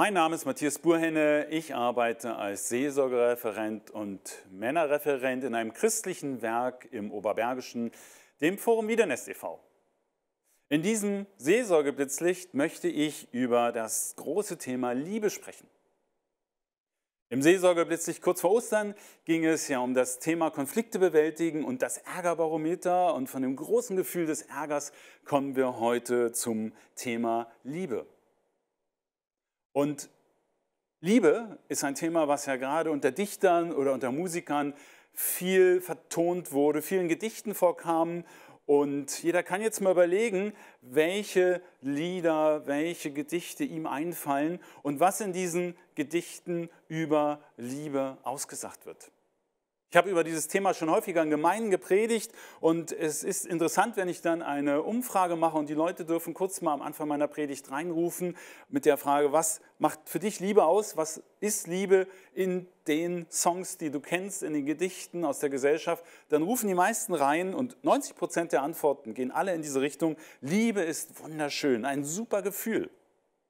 Mein Name ist Matthias Burhenne. Ich arbeite als Seelsorgereferent und Männerreferent in einem christlichen Werk im Oberbergischen, dem Forum Wiedernest e.V. In diesem Seelsorgeblitzlicht möchte ich über das große Thema Liebe sprechen. Im Seelsorgeblitzlicht kurz vor Ostern ging es ja um das Thema Konflikte bewältigen und das Ärgerbarometer. Und von dem großen Gefühl des Ärgers kommen wir heute zum Thema Liebe. Und Liebe ist ein Thema, was ja gerade unter Dichtern oder unter Musikern viel vertont wurde, vielen Gedichten vorkam. Und jeder kann jetzt mal überlegen, welche Lieder, welche Gedichte ihm einfallen und was in diesen Gedichten über Liebe ausgesagt wird. Ich habe über dieses Thema schon häufiger in Gemeinden gepredigt und es ist interessant, wenn ich dann eine Umfrage mache und die Leute dürfen kurz mal am Anfang meiner Predigt reinrufen mit der Frage, was macht für dich Liebe aus? Was ist Liebe in den Songs, die du kennst, in den Gedichten aus der Gesellschaft? Dann rufen die meisten rein und 90 Prozent der Antworten gehen alle in diese Richtung. Liebe ist wunderschön, ein super Gefühl.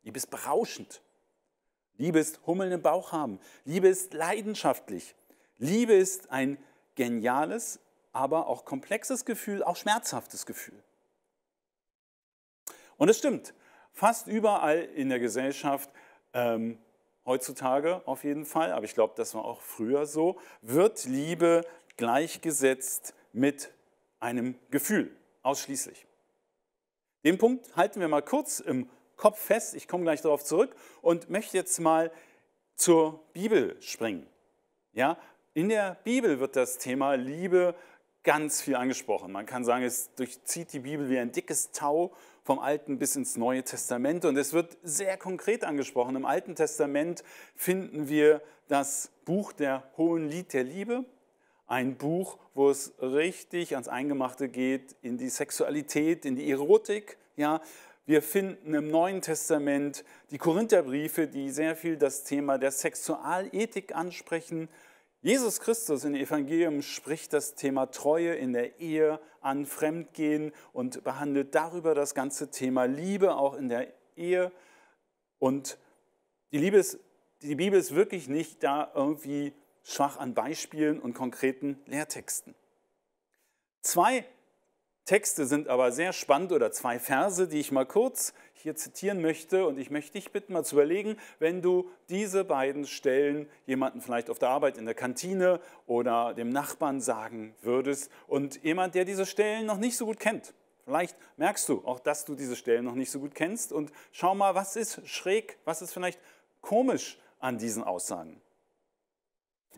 Liebe ist berauschend. Liebe ist Hummeln im Bauch haben. Liebe ist leidenschaftlich. Liebe ist ein geniales, aber auch komplexes Gefühl, auch schmerzhaftes Gefühl. Und es stimmt, fast überall in der Gesellschaft, ähm, heutzutage auf jeden Fall, aber ich glaube, das war auch früher so, wird Liebe gleichgesetzt mit einem Gefühl, ausschließlich. Den Punkt halten wir mal kurz im Kopf fest, ich komme gleich darauf zurück und möchte jetzt mal zur Bibel springen. Ja, in der Bibel wird das Thema Liebe ganz viel angesprochen. Man kann sagen, es durchzieht die Bibel wie ein dickes Tau vom Alten bis ins Neue Testament. Und es wird sehr konkret angesprochen. Im Alten Testament finden wir das Buch der Hohen Lied der Liebe. Ein Buch, wo es richtig ans Eingemachte geht, in die Sexualität, in die Erotik. Ja, wir finden im Neuen Testament die Korintherbriefe, die sehr viel das Thema der Sexualethik ansprechen. Jesus Christus im Evangelium spricht das Thema Treue in der Ehe an Fremdgehen und behandelt darüber das ganze Thema Liebe auch in der Ehe. Und die, Liebe ist, die Bibel ist wirklich nicht da irgendwie schwach an Beispielen und konkreten Lehrtexten. Zwei Texte sind aber sehr spannend oder zwei Verse, die ich mal kurz hier zitieren möchte. Und ich möchte dich bitten, mal zu überlegen, wenn du diese beiden Stellen jemanden vielleicht auf der Arbeit, in der Kantine oder dem Nachbarn sagen würdest und jemand, der diese Stellen noch nicht so gut kennt. Vielleicht merkst du auch, dass du diese Stellen noch nicht so gut kennst und schau mal, was ist schräg, was ist vielleicht komisch an diesen Aussagen.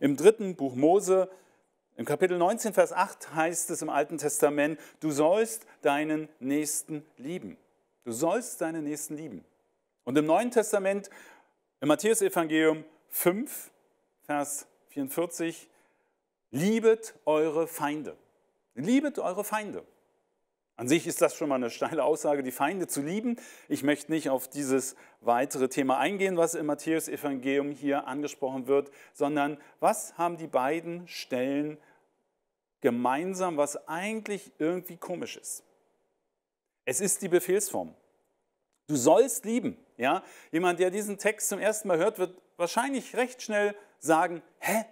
Im dritten Buch Mose im Kapitel 19, Vers 8 heißt es im Alten Testament, du sollst deinen Nächsten lieben. Du sollst deinen Nächsten lieben. Und im Neuen Testament, im Matthäusevangelium 5, Vers 44, liebet eure Feinde. Liebet eure Feinde. An sich ist das schon mal eine steile Aussage, die Feinde zu lieben. Ich möchte nicht auf dieses weitere Thema eingehen, was im Matthäusevangelium hier angesprochen wird, sondern was haben die beiden Stellen gemeinsam, was eigentlich irgendwie komisch ist. Es ist die Befehlsform. Du sollst lieben. Ja? Jemand, der diesen Text zum ersten Mal hört, wird wahrscheinlich recht schnell sagen, hä?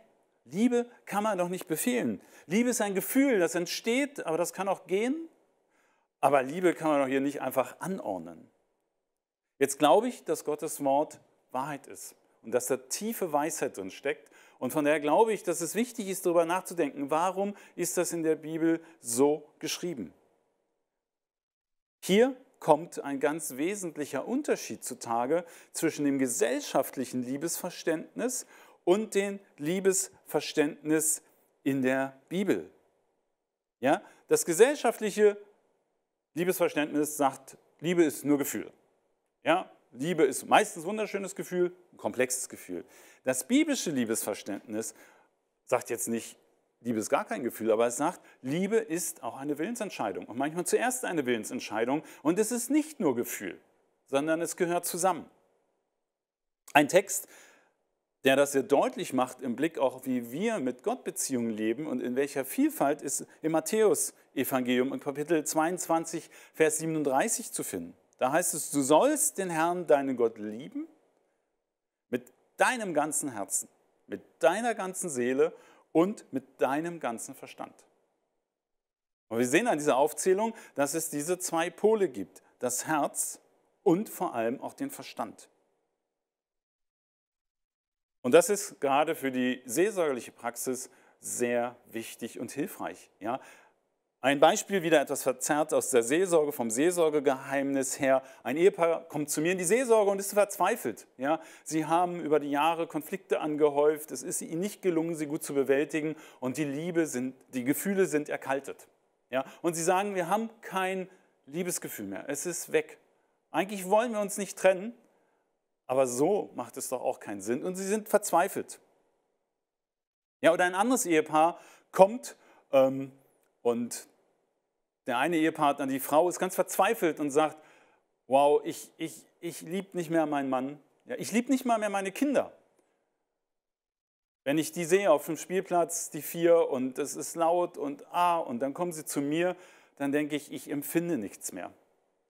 Liebe kann man doch nicht befehlen. Liebe ist ein Gefühl, das entsteht, aber das kann auch gehen. Aber Liebe kann man doch hier nicht einfach anordnen. Jetzt glaube ich, dass Gottes Wort Wahrheit ist und dass da tiefe Weisheit drin steckt. Und von daher glaube ich, dass es wichtig ist, darüber nachzudenken, warum ist das in der Bibel so geschrieben. Hier kommt ein ganz wesentlicher Unterschied zutage zwischen dem gesellschaftlichen Liebesverständnis und dem Liebesverständnis in der Bibel. Ja, das gesellschaftliche Liebesverständnis sagt, Liebe ist nur Gefühl. Ja, Liebe ist meistens ein wunderschönes Gefühl, ein komplexes Gefühl. Das biblische Liebesverständnis sagt jetzt nicht, Liebe ist gar kein Gefühl, aber es sagt, Liebe ist auch eine Willensentscheidung und manchmal zuerst eine Willensentscheidung und es ist nicht nur Gefühl, sondern es gehört zusammen. Ein Text, der das sehr deutlich macht im Blick auch, wie wir mit Gott Beziehungen leben und in welcher Vielfalt ist im Matthäus-Evangelium im Kapitel 22, Vers 37 zu finden. Da heißt es, du sollst den Herrn, deinen Gott, lieben mit deinem ganzen Herzen, mit deiner ganzen Seele und mit deinem ganzen Verstand. Und wir sehen an dieser Aufzählung, dass es diese zwei Pole gibt, das Herz und vor allem auch den Verstand. Und das ist gerade für die seelsorgerliche Praxis sehr wichtig und hilfreich. Ja? Ein Beispiel, wieder etwas verzerrt aus der Seelsorge, vom Seelsorgegeheimnis her. Ein Ehepaar kommt zu mir in die Seelsorge und ist verzweifelt. Ja? Sie haben über die Jahre Konflikte angehäuft, es ist ihnen nicht gelungen, sie gut zu bewältigen und die Liebe sind, die Gefühle sind erkaltet. Ja? Und sie sagen, wir haben kein Liebesgefühl mehr, es ist weg. Eigentlich wollen wir uns nicht trennen, aber so macht es doch auch keinen Sinn und sie sind verzweifelt. Ja, oder ein anderes Ehepaar kommt ähm, und der eine Ehepartner, die Frau, ist ganz verzweifelt und sagt, wow, ich, ich, ich liebe nicht mehr meinen Mann, ja, ich liebe nicht mal mehr meine Kinder. Wenn ich die sehe auf dem Spielplatz, die vier, und es ist laut und ah, und dann kommen sie zu mir, dann denke ich, ich empfinde nichts mehr.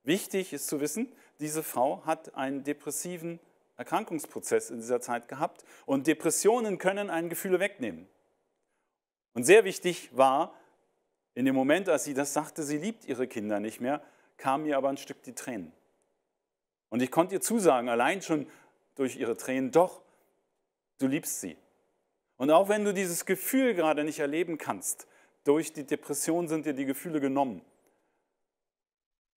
Wichtig ist zu wissen, diese Frau hat einen depressiven Erkrankungsprozess in dieser Zeit gehabt und Depressionen können ein Gefühle wegnehmen. Und sehr wichtig war, in dem Moment, als sie das sagte, sie liebt ihre Kinder nicht mehr, kamen ihr aber ein Stück die Tränen. Und ich konnte ihr zusagen, allein schon durch ihre Tränen, doch, du liebst sie. Und auch wenn du dieses Gefühl gerade nicht erleben kannst, durch die Depression sind dir die Gefühle genommen,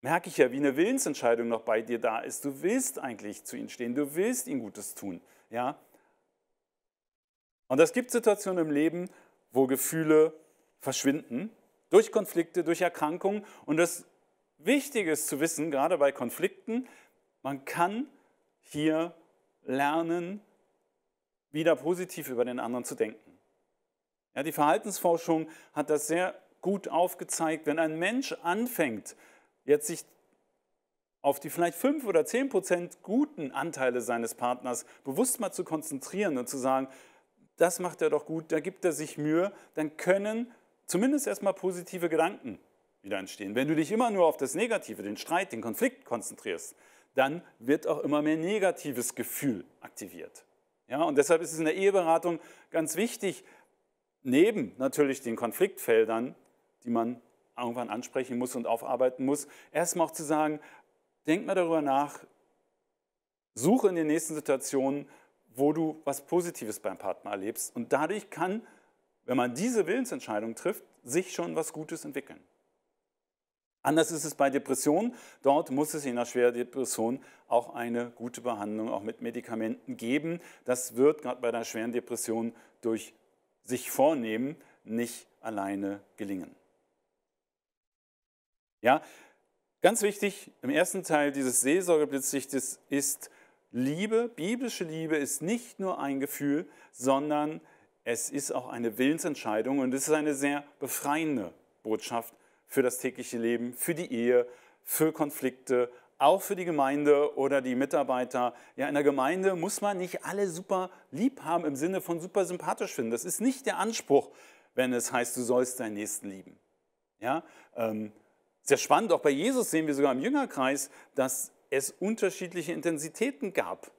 merke ich ja, wie eine Willensentscheidung noch bei dir da ist. Du willst eigentlich zu ihm stehen, du willst ihm Gutes tun. Ja? Und es gibt Situationen im Leben, wo Gefühle verschwinden durch Konflikte, durch Erkrankungen. Und das Wichtige ist zu wissen, gerade bei Konflikten, man kann hier lernen, wieder positiv über den anderen zu denken. Ja, die Verhaltensforschung hat das sehr gut aufgezeigt. Wenn ein Mensch anfängt, jetzt sich auf die vielleicht fünf oder zehn Prozent guten Anteile seines Partners bewusst mal zu konzentrieren und zu sagen, das macht er doch gut, da gibt er sich Mühe, dann können zumindest erstmal positive Gedanken wieder entstehen. Wenn du dich immer nur auf das Negative, den Streit, den Konflikt konzentrierst, dann wird auch immer mehr negatives Gefühl aktiviert. Ja, und deshalb ist es in der Eheberatung ganz wichtig, neben natürlich den Konfliktfeldern, die man irgendwann ansprechen muss und aufarbeiten muss, erstmal auch zu sagen, denk mal darüber nach, suche in den nächsten Situationen, wo du was Positives beim Partner erlebst. Und dadurch kann wenn man diese Willensentscheidung trifft, sich schon was Gutes entwickeln. Anders ist es bei Depressionen. Dort muss es in einer schweren Depression auch eine gute Behandlung, auch mit Medikamenten geben. Das wird gerade bei der schweren Depression durch sich vornehmen nicht alleine gelingen. Ja, ganz wichtig im ersten Teil dieses Seelsorgeblitzsichtes ist Liebe, biblische Liebe ist nicht nur ein Gefühl, sondern es ist auch eine Willensentscheidung und es ist eine sehr befreiende Botschaft für das tägliche Leben, für die Ehe, für Konflikte, auch für die Gemeinde oder die Mitarbeiter. Ja, in der Gemeinde muss man nicht alle super lieb haben im Sinne von super sympathisch finden. Das ist nicht der Anspruch, wenn es heißt, du sollst deinen Nächsten lieben. Ja, ähm, sehr spannend, auch bei Jesus sehen wir sogar im Jüngerkreis, dass es unterschiedliche Intensitäten gab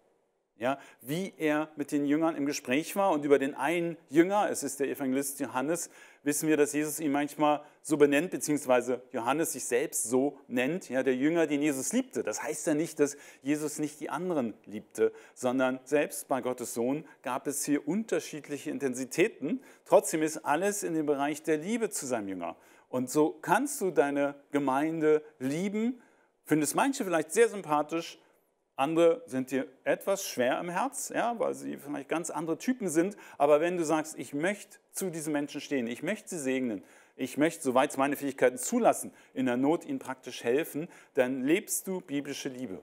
ja, wie er mit den Jüngern im Gespräch war und über den einen Jünger, es ist der Evangelist Johannes, wissen wir, dass Jesus ihn manchmal so benennt, beziehungsweise Johannes sich selbst so nennt, ja, der Jünger, den Jesus liebte. Das heißt ja nicht, dass Jesus nicht die anderen liebte, sondern selbst bei Gottes Sohn gab es hier unterschiedliche Intensitäten. Trotzdem ist alles in dem Bereich der Liebe zu seinem Jünger. Und so kannst du deine Gemeinde lieben, findest manche vielleicht sehr sympathisch, andere sind dir etwas schwer im Herz, ja, weil sie vielleicht ganz andere Typen sind. Aber wenn du sagst, ich möchte zu diesen Menschen stehen, ich möchte sie segnen, ich möchte, soweit es meine Fähigkeiten zulassen, in der Not ihnen praktisch helfen, dann lebst du biblische Liebe.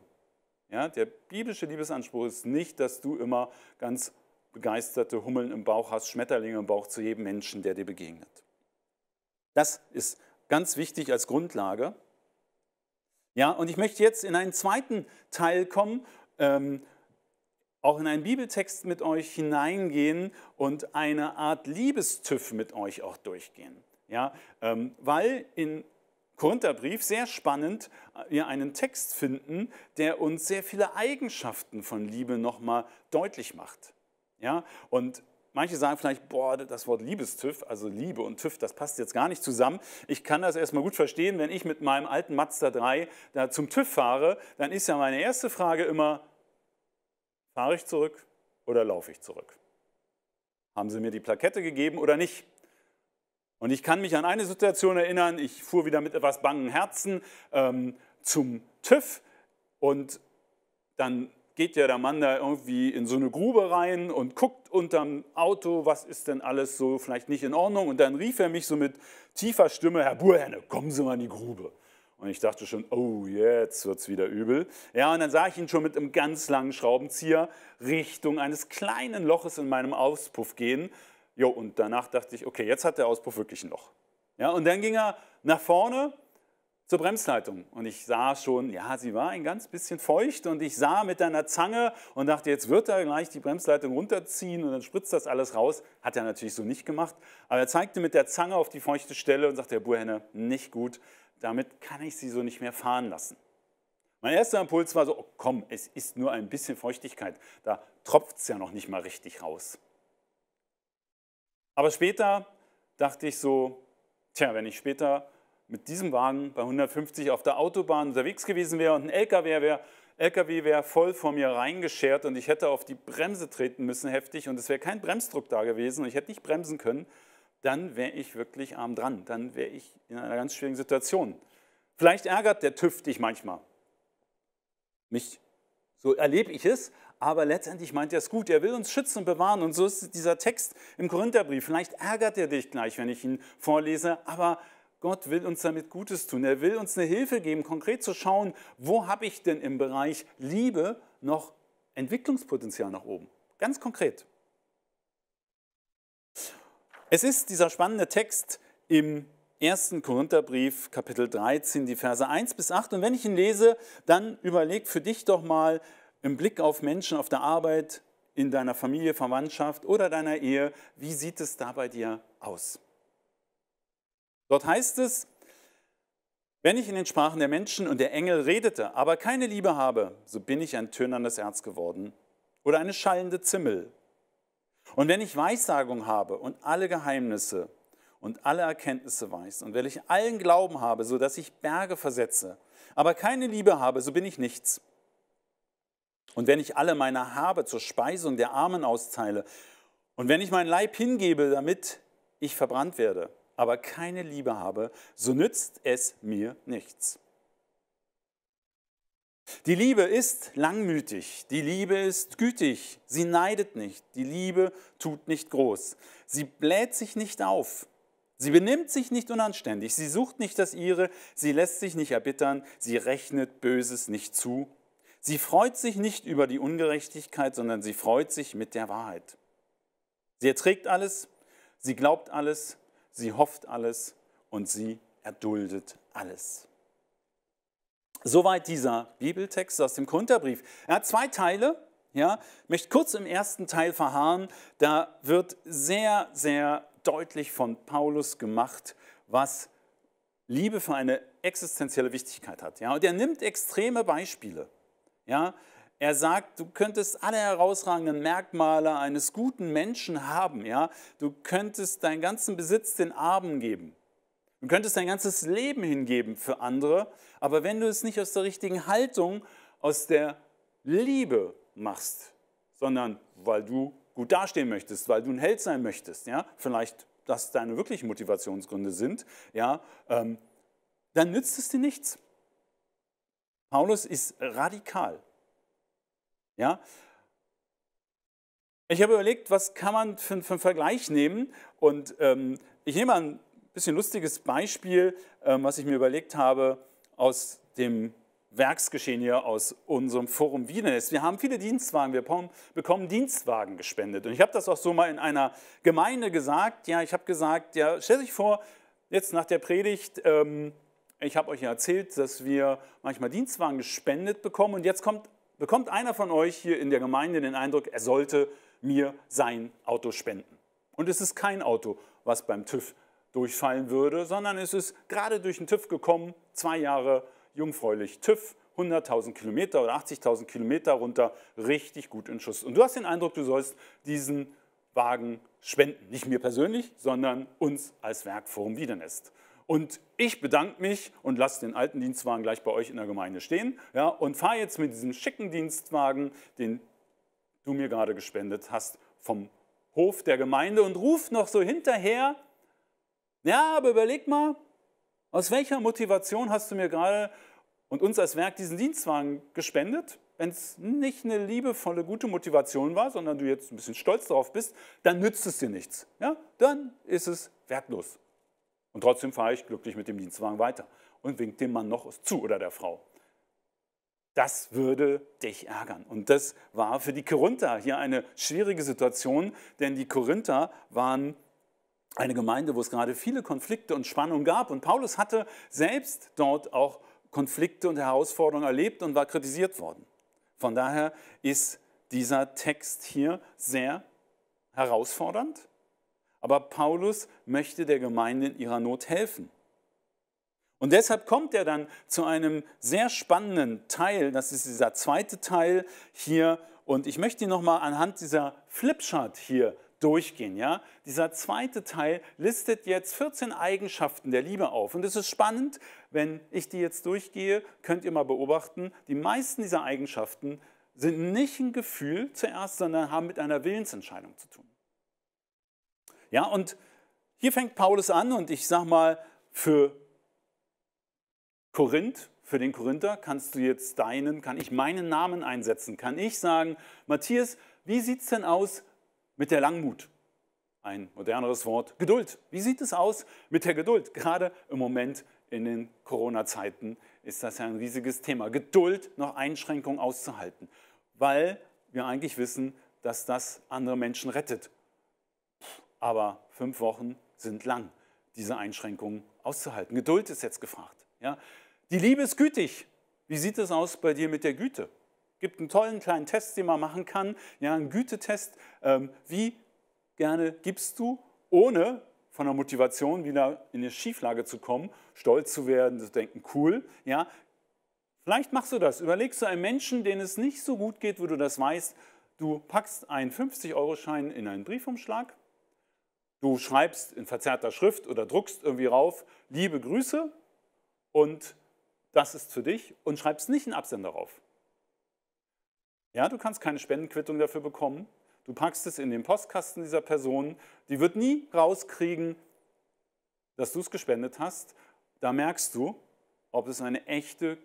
Ja, der biblische Liebesanspruch ist nicht, dass du immer ganz begeisterte Hummeln im Bauch hast, Schmetterlinge im Bauch zu jedem Menschen, der dir begegnet. Das ist ganz wichtig als Grundlage. Ja, und ich möchte jetzt in einen zweiten Teil kommen, ähm, auch in einen Bibeltext mit euch hineingehen und eine Art Liebestüff mit euch auch durchgehen. Ja, ähm, weil in Korintherbrief sehr spannend äh, wir einen Text finden, der uns sehr viele Eigenschaften von Liebe nochmal deutlich macht. Ja, und Manche sagen vielleicht, boah, das Wort Liebestüff, also Liebe und TÜV, das passt jetzt gar nicht zusammen. Ich kann das erstmal gut verstehen, wenn ich mit meinem alten Mazda 3 da zum TÜV fahre, dann ist ja meine erste Frage immer, fahre ich zurück oder laufe ich zurück? Haben Sie mir die Plakette gegeben oder nicht? Und ich kann mich an eine Situation erinnern, ich fuhr wieder mit etwas bangen Herzen ähm, zum TÜV und dann geht ja der Mann da irgendwie in so eine Grube rein und guckt unterm Auto, was ist denn alles so vielleicht nicht in Ordnung. Und dann rief er mich so mit tiefer Stimme, Herr Burhenne, kommen Sie mal in die Grube. Und ich dachte schon, oh, jetzt wird es wieder übel. Ja, und dann sah ich ihn schon mit einem ganz langen Schraubenzieher Richtung eines kleinen Loches in meinem Auspuff gehen. Jo, und danach dachte ich, okay, jetzt hat der Auspuff wirklich ein Loch. Ja, und dann ging er nach vorne zur Bremsleitung. Und ich sah schon, ja, sie war ein ganz bisschen feucht und ich sah mit einer Zange und dachte, jetzt wird er gleich die Bremsleitung runterziehen und dann spritzt das alles raus. Hat er natürlich so nicht gemacht, aber er zeigte mit der Zange auf die feuchte Stelle und sagte, Herr Burhenne, nicht gut, damit kann ich sie so nicht mehr fahren lassen. Mein erster Impuls war so, oh komm, es ist nur ein bisschen Feuchtigkeit, da tropft es ja noch nicht mal richtig raus. Aber später dachte ich so, tja, wenn ich später mit diesem Wagen bei 150 auf der Autobahn unterwegs gewesen wäre und ein LKW wäre LKW wäre voll vor mir reingeschert und ich hätte auf die Bremse treten müssen heftig und es wäre kein Bremsdruck da gewesen und ich hätte nicht bremsen können, dann wäre ich wirklich arm dran. Dann wäre ich in einer ganz schwierigen Situation. Vielleicht ärgert der TÜV dich manchmal. Mich. So erlebe ich es, aber letztendlich meint er es gut. Er will uns schützen und bewahren und so ist dieser Text im Korintherbrief. Vielleicht ärgert er dich gleich, wenn ich ihn vorlese, aber Gott will uns damit Gutes tun. Er will uns eine Hilfe geben, konkret zu schauen, wo habe ich denn im Bereich Liebe noch Entwicklungspotenzial nach oben. Ganz konkret. Es ist dieser spannende Text im 1. Korintherbrief, Kapitel 13, die Verse 1 bis 8. Und wenn ich ihn lese, dann überleg für dich doch mal im Blick auf Menschen auf der Arbeit, in deiner Familie, Verwandtschaft oder deiner Ehe, wie sieht es da bei dir aus? Dort heißt es, wenn ich in den Sprachen der Menschen und der Engel redete, aber keine Liebe habe, so bin ich ein tönernes Erz geworden oder eine schallende Zimmel. Und wenn ich Weissagung habe und alle Geheimnisse und alle Erkenntnisse weiß und wenn ich allen Glauben habe, so dass ich Berge versetze, aber keine Liebe habe, so bin ich nichts. Und wenn ich alle meine Habe zur Speisung der Armen austeile und wenn ich meinen Leib hingebe, damit ich verbrannt werde, aber keine Liebe habe, so nützt es mir nichts. Die Liebe ist langmütig, die Liebe ist gütig, sie neidet nicht, die Liebe tut nicht groß, sie bläht sich nicht auf, sie benimmt sich nicht unanständig, sie sucht nicht das Ihre, sie lässt sich nicht erbittern, sie rechnet Böses nicht zu, sie freut sich nicht über die Ungerechtigkeit, sondern sie freut sich mit der Wahrheit. Sie erträgt alles, sie glaubt alles, sie hofft alles und sie erduldet alles. Soweit dieser Bibeltext aus dem Konterbrief. Er hat zwei Teile. Ja, möchte kurz im ersten Teil verharren. Da wird sehr, sehr deutlich von Paulus gemacht, was Liebe für eine existenzielle Wichtigkeit hat. Ja, und er nimmt extreme Beispiele. Ja, er sagt, du könntest alle herausragenden Merkmale eines guten Menschen haben, ja? Du könntest deinen ganzen Besitz den Armen geben. Du könntest dein ganzes Leben hingeben für andere, aber wenn du es nicht aus der richtigen Haltung, aus der Liebe machst, sondern weil du gut dastehen möchtest, weil du ein Held sein möchtest, ja, vielleicht dass deine wirklichen Motivationsgründe sind, ja, ähm, dann nützt es dir nichts. Paulus ist radikal. Ja? Ich habe überlegt, was kann man für, für einen Vergleich nehmen und ähm, ich nehme mal ein bisschen lustiges Beispiel, ähm, was ich mir überlegt habe aus dem Werksgeschehen hier aus unserem Forum Wiedenest. Wir haben viele Dienstwagen, wir bekommen Dienstwagen gespendet. Und ich habe das auch so mal in einer Gemeinde gesagt. Ja, ich habe gesagt, ja, stell dich vor, jetzt nach der Predigt, ähm, ich habe euch ja erzählt, dass wir manchmal Dienstwagen gespendet bekommen und jetzt kommt bekommt einer von euch hier in der Gemeinde den Eindruck, er sollte mir sein Auto spenden. Und es ist kein Auto, was beim TÜV durchfallen würde, sondern es ist gerade durch den TÜV gekommen, zwei Jahre jungfräulich TÜV, 100.000 Kilometer oder 80.000 Kilometer runter, richtig gut in Schuss. Und du hast den Eindruck, du sollst diesen Wagen spenden. Nicht mir persönlich, sondern uns als Werkforum Wiedernest. Und ich bedanke mich und lasse den alten Dienstwagen gleich bei euch in der Gemeinde stehen ja, und fahre jetzt mit diesem schicken Dienstwagen, den du mir gerade gespendet hast, vom Hof der Gemeinde und ruf noch so hinterher, ja, aber überleg mal, aus welcher Motivation hast du mir gerade und uns als Werk diesen Dienstwagen gespendet? Wenn es nicht eine liebevolle, gute Motivation war, sondern du jetzt ein bisschen stolz darauf bist, dann nützt es dir nichts. Ja? Dann ist es wertlos. Und trotzdem fahre ich glücklich mit dem Dienstwagen weiter und winkt dem Mann noch zu oder der Frau. Das würde dich ärgern. Und das war für die Korinther hier eine schwierige Situation, denn die Korinther waren eine Gemeinde, wo es gerade viele Konflikte und Spannungen gab. Und Paulus hatte selbst dort auch Konflikte und Herausforderungen erlebt und war kritisiert worden. Von daher ist dieser Text hier sehr herausfordernd aber Paulus möchte der Gemeinde in ihrer Not helfen. Und deshalb kommt er dann zu einem sehr spannenden Teil, das ist dieser zweite Teil hier. Und ich möchte ihn nochmal anhand dieser Flipchart hier durchgehen. Ja? Dieser zweite Teil listet jetzt 14 Eigenschaften der Liebe auf. Und es ist spannend, wenn ich die jetzt durchgehe, könnt ihr mal beobachten, die meisten dieser Eigenschaften sind nicht ein Gefühl zuerst, sondern haben mit einer Willensentscheidung zu tun. Ja, und hier fängt Paulus an und ich sage mal, für Korinth, für den Korinther kannst du jetzt deinen, kann ich meinen Namen einsetzen, kann ich sagen, Matthias, wie sieht es denn aus mit der Langmut? Ein moderneres Wort, Geduld. Wie sieht es aus mit der Geduld? Gerade im Moment in den Corona-Zeiten ist das ja ein riesiges Thema. Geduld, noch Einschränkungen auszuhalten, weil wir eigentlich wissen, dass das andere Menschen rettet aber fünf Wochen sind lang, diese Einschränkungen auszuhalten. Geduld ist jetzt gefragt. Ja? Die Liebe ist gütig. Wie sieht es aus bei dir mit der Güte? Gibt einen tollen kleinen Test, den man machen kann, ja, einen Gütetest. Ähm, wie gerne gibst du, ohne von der Motivation wieder in eine Schieflage zu kommen, stolz zu werden, zu denken, cool, ja. Vielleicht machst du das. Überlegst du einem Menschen, denen es nicht so gut geht, wo du das weißt, du packst einen 50-Euro-Schein in einen Briefumschlag Du schreibst in verzerrter Schrift oder druckst irgendwie rauf, liebe Grüße und das ist für dich und schreibst nicht einen Absender rauf. Ja, du kannst keine Spendenquittung dafür bekommen. Du packst es in den Postkasten dieser Person. Die wird nie rauskriegen, dass du es gespendet hast. Da merkst du, ob es eine echte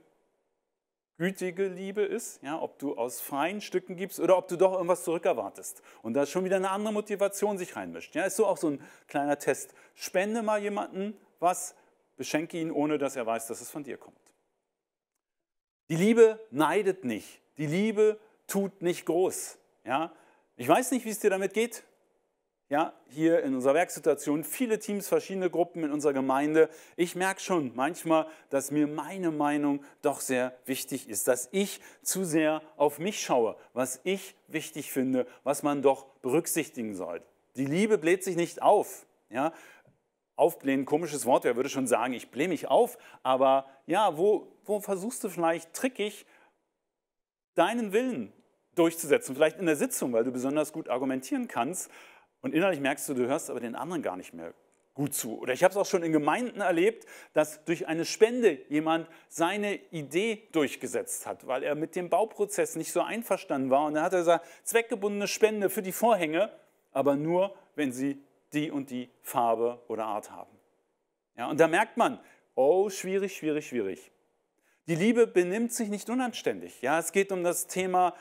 gütige Liebe ist, ja, ob du aus freien Stücken gibst oder ob du doch irgendwas zurückerwartest. Und da ist schon wieder eine andere Motivation sich reinmischt. Ja, ist so auch so ein kleiner Test. Spende mal jemanden was, beschenke ihn, ohne dass er weiß, dass es von dir kommt. Die Liebe neidet nicht. Die Liebe tut nicht groß. Ja? Ich weiß nicht, wie es dir damit geht ja, hier in unserer Werksituation, viele Teams, verschiedene Gruppen in unserer Gemeinde. Ich merke schon manchmal, dass mir meine Meinung doch sehr wichtig ist, dass ich zu sehr auf mich schaue, was ich wichtig finde, was man doch berücksichtigen sollte. Die Liebe bläht sich nicht auf. Ja? Aufblähen, komisches Wort, wer würde schon sagen, ich blähe mich auf, aber ja, wo, wo versuchst du vielleicht trickig deinen Willen durchzusetzen? Vielleicht in der Sitzung, weil du besonders gut argumentieren kannst, und innerlich merkst du, du hörst aber den anderen gar nicht mehr gut zu. Oder ich habe es auch schon in Gemeinden erlebt, dass durch eine Spende jemand seine Idee durchgesetzt hat, weil er mit dem Bauprozess nicht so einverstanden war. Und dann hat er gesagt, zweckgebundene Spende für die Vorhänge, aber nur, wenn sie die und die Farbe oder Art haben. Ja, und da merkt man, oh, schwierig, schwierig, schwierig. Die Liebe benimmt sich nicht unanständig. Ja, es geht um das Thema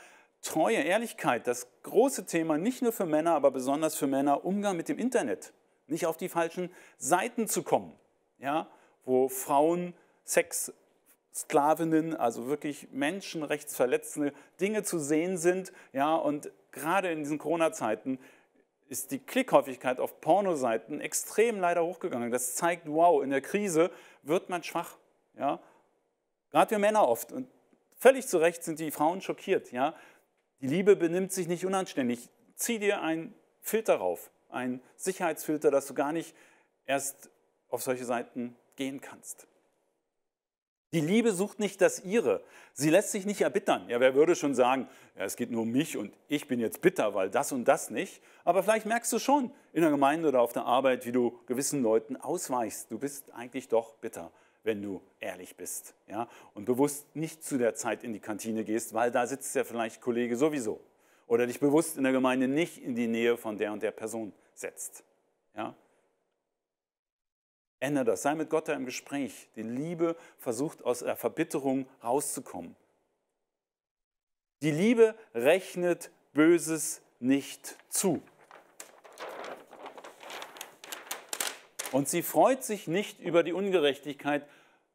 Treue, Ehrlichkeit, das große Thema, nicht nur für Männer, aber besonders für Männer, Umgang mit dem Internet. Nicht auf die falschen Seiten zu kommen, ja, wo Frauen Sexsklavinnen, also wirklich menschenrechtsverletzende Dinge zu sehen sind. Ja, und gerade in diesen Corona-Zeiten ist die Klickhäufigkeit auf Pornoseiten extrem leider hochgegangen. Das zeigt, wow, in der Krise wird man schwach. Ja? Gerade wir Männer oft. Und völlig zu Recht sind die Frauen schockiert. Ja? Die Liebe benimmt sich nicht unanständig. Zieh dir einen Filter rauf, einen Sicherheitsfilter, dass du gar nicht erst auf solche Seiten gehen kannst. Die Liebe sucht nicht das ihre. Sie lässt sich nicht erbittern. Ja, wer würde schon sagen, ja, es geht nur um mich und ich bin jetzt bitter, weil das und das nicht. Aber vielleicht merkst du schon in der Gemeinde oder auf der Arbeit, wie du gewissen Leuten ausweichst. Du bist eigentlich doch bitter wenn du ehrlich bist. Ja? Und bewusst nicht zu der Zeit in die Kantine gehst, weil da sitzt ja vielleicht Kollege sowieso. Oder dich bewusst in der Gemeinde nicht in die Nähe von der und der Person setzt. Ja? Ändere das. Sei mit Gott da im Gespräch. Die Liebe versucht aus der äh, Verbitterung rauszukommen. Die Liebe rechnet Böses nicht zu. Und sie freut sich nicht über die Ungerechtigkeit,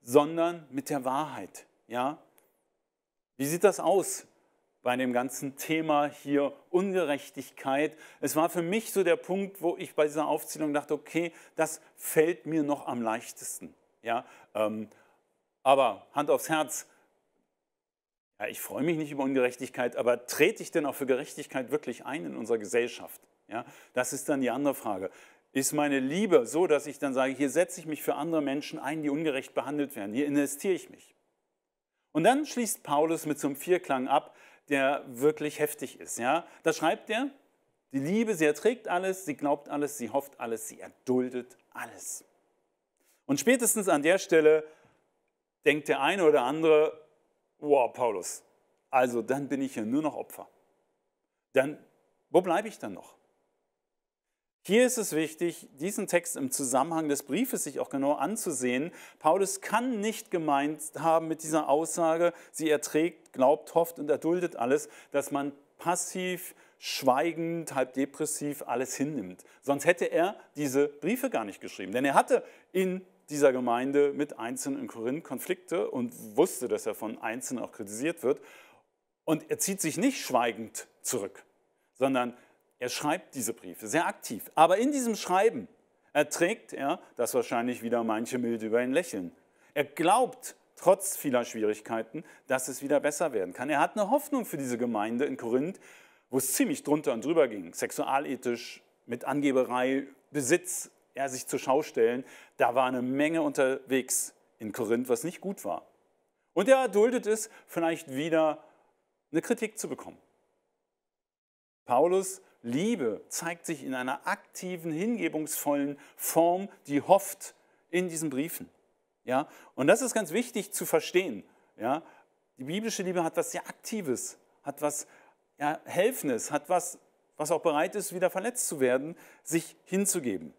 sondern mit der Wahrheit. Ja? Wie sieht das aus bei dem ganzen Thema hier Ungerechtigkeit? Es war für mich so der Punkt, wo ich bei dieser Aufzählung dachte, okay, das fällt mir noch am leichtesten. Ja? Ähm, aber Hand aufs Herz, ja, ich freue mich nicht über Ungerechtigkeit, aber trete ich denn auch für Gerechtigkeit wirklich ein in unserer Gesellschaft? Ja, das ist dann die andere Frage ist meine Liebe so, dass ich dann sage, hier setze ich mich für andere Menschen ein, die ungerecht behandelt werden, hier investiere ich mich. Und dann schließt Paulus mit so einem Vierklang ab, der wirklich heftig ist. Ja? Da schreibt er, die Liebe, sie erträgt alles, sie glaubt alles, sie hofft alles, sie erduldet alles. Und spätestens an der Stelle denkt der eine oder andere, wow, Paulus, also dann bin ich ja nur noch Opfer. Dann, wo bleibe ich dann noch? Hier ist es wichtig, diesen Text im Zusammenhang des Briefes sich auch genau anzusehen. Paulus kann nicht gemeint haben mit dieser Aussage, sie erträgt, glaubt, hofft und erduldet alles, dass man passiv, schweigend, halb depressiv alles hinnimmt. Sonst hätte er diese Briefe gar nicht geschrieben. Denn er hatte in dieser Gemeinde mit Einzelnen in Korinth Konflikte und wusste, dass er von Einzelnen auch kritisiert wird. Und er zieht sich nicht schweigend zurück, sondern er er schreibt diese Briefe sehr aktiv. Aber in diesem Schreiben erträgt er, dass wahrscheinlich wieder manche mild über ihn lächeln. Er glaubt, trotz vieler Schwierigkeiten, dass es wieder besser werden kann. Er hat eine Hoffnung für diese Gemeinde in Korinth, wo es ziemlich drunter und drüber ging, sexualethisch, mit Angeberei, Besitz, er sich zur Schau stellen. Da war eine Menge unterwegs in Korinth, was nicht gut war. Und er erduldet es, vielleicht wieder eine Kritik zu bekommen. Paulus Liebe zeigt sich in einer aktiven, hingebungsvollen Form, die hofft in diesen Briefen. Ja? Und das ist ganz wichtig zu verstehen. Ja? Die biblische Liebe hat was sehr Aktives, hat was ja, Helfendes, hat was, was auch bereit ist, wieder verletzt zu werden, sich hinzugeben.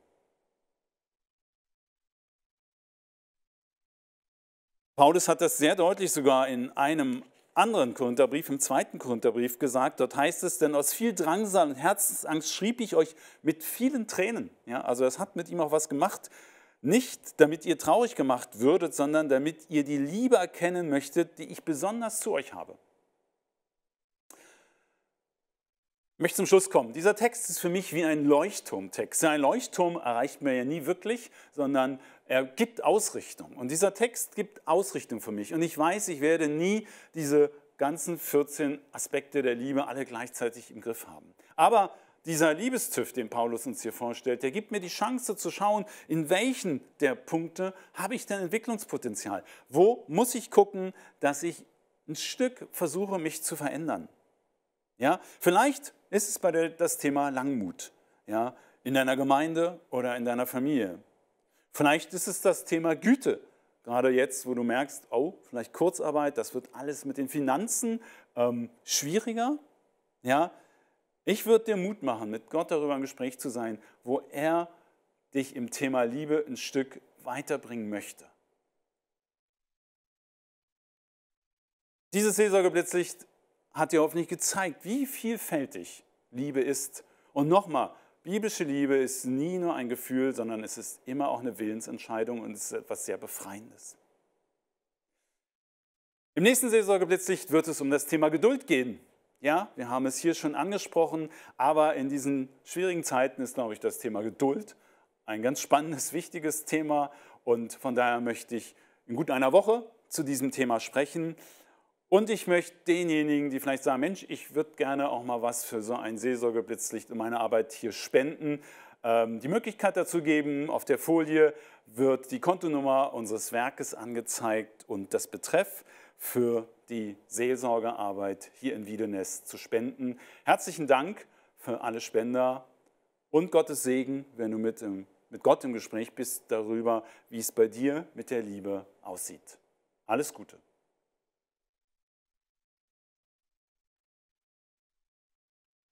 Paulus hat das sehr deutlich sogar in einem anderen Korintherbrief, im zweiten Korintherbrief gesagt. Dort heißt es, denn aus viel Drangsal und Herzensangst schrieb ich euch mit vielen Tränen. Ja, also es hat mit ihm auch was gemacht. Nicht, damit ihr traurig gemacht würdet, sondern damit ihr die Liebe erkennen möchtet, die ich besonders zu euch habe. Ich möchte zum Schluss kommen. Dieser Text ist für mich wie ein Leuchtturmtext. Ein Leuchtturm erreicht mir ja nie wirklich, sondern er gibt Ausrichtung. Und dieser Text gibt Ausrichtung für mich. Und ich weiß, ich werde nie diese ganzen 14 Aspekte der Liebe alle gleichzeitig im Griff haben. Aber dieser Liebestüft, den Paulus uns hier vorstellt, der gibt mir die Chance zu schauen, in welchen der Punkte habe ich denn Entwicklungspotenzial? Wo muss ich gucken, dass ich ein Stück versuche, mich zu verändern? Ja, vielleicht ist es bei dir das Thema Langmut, ja, in deiner Gemeinde oder in deiner Familie. Vielleicht ist es das Thema Güte. Gerade jetzt, wo du merkst, oh, vielleicht Kurzarbeit, das wird alles mit den Finanzen ähm, schwieriger. Ja, ich würde dir Mut machen, mit Gott darüber im Gespräch zu sein, wo er dich im Thema Liebe ein Stück weiterbringen möchte. Dieses Seelsorgeblitzlicht hat dir hoffentlich gezeigt, wie vielfältig Liebe ist. Und nochmal, Biblische Liebe ist nie nur ein Gefühl, sondern es ist immer auch eine Willensentscheidung und es ist etwas sehr Befreiendes. Im nächsten Seelsorgeblitzlicht wird es um das Thema Geduld gehen. Ja, wir haben es hier schon angesprochen, aber in diesen schwierigen Zeiten ist, glaube ich, das Thema Geduld ein ganz spannendes, wichtiges Thema und von daher möchte ich in gut einer Woche zu diesem Thema sprechen. Und ich möchte denjenigen, die vielleicht sagen, Mensch, ich würde gerne auch mal was für so ein Seelsorgeblitzlicht in meiner Arbeit hier spenden, ähm, die Möglichkeit dazu geben. Auf der Folie wird die Kontonummer unseres Werkes angezeigt und das Betreff für die Seelsorgearbeit hier in Wiedenest zu spenden. Herzlichen Dank für alle Spender und Gottes Segen, wenn du mit, im, mit Gott im Gespräch bist darüber, wie es bei dir mit der Liebe aussieht. Alles Gute.